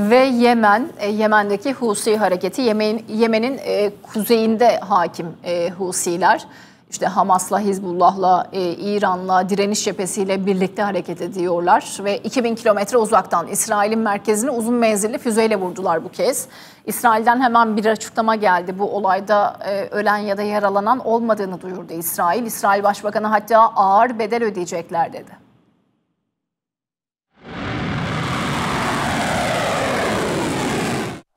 Ve Yemen, e, Yemen'deki Husi hareketi, Yemen, Yemen'in e, kuzeyinde hakim e, Husiler. İşte Hamas'la, Hizbullah'la, e, İran'la, direniş cephesiyle birlikte hareket ediyorlar. Ve 2000 kilometre uzaktan İsrail'in merkezini uzun menzilli füzeyle vurdular bu kez. İsrail'den hemen bir açıklama geldi. Bu olayda e, ölen ya da yaralanan olmadığını duyurdu İsrail. İsrail Başbakanı hatta ağır bedel ödeyecekler dedi.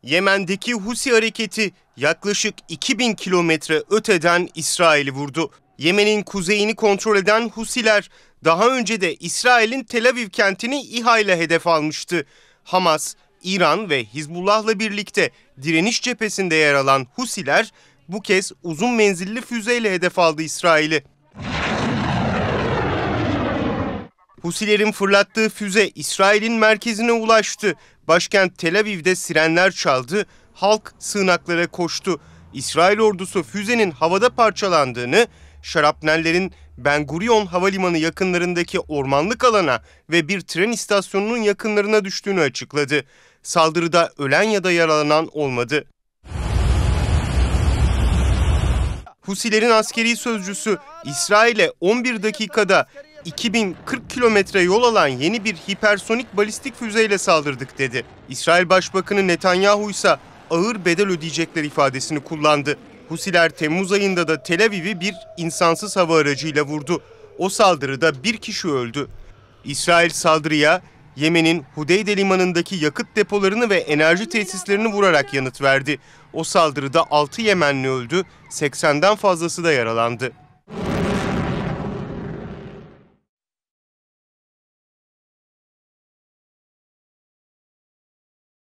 Yemen'deki Husi hareketi yaklaşık 2000 kilometre öteden İsrail'i vurdu. Yemen'in kuzeyini kontrol eden Husiler daha önce de İsrail'in Tel Aviv kentini İHA ile hedef almıştı. Hamas, İran ve Hizbullah'la birlikte direniş cephesinde yer alan Husiler bu kez uzun menzilli füzeyle hedef aldı İsrail'i. Husilerin fırlattığı füze İsrail'in merkezine ulaştı. Başkent Tel Aviv'de sirenler çaldı, halk sığınaklara koştu. İsrail ordusu füzenin havada parçalandığını, şarapnellerin Ben Gurion Havalimanı yakınlarındaki ormanlık alana ve bir tren istasyonunun yakınlarına düştüğünü açıkladı. Saldırıda ölen ya da yaralanan olmadı. Husilerin askeri sözcüsü İsrail'e 11 dakikada 2040 kilometre yol alan yeni bir hipersonik balistik füzeyle saldırdık dedi. İsrail Başbakanı Netanyahu ise ağır bedel ödeyecekler ifadesini kullandı. Husiler Temmuz ayında da Tel Aviv'i bir insansız hava aracıyla vurdu. O saldırıda bir kişi öldü. İsrail saldırıya Yemen'in Hudeyde limanındaki yakıt depolarını ve enerji tesislerini vurarak yanıt verdi. O saldırıda 6 Yemenli öldü, 80'den fazlası da yaralandı.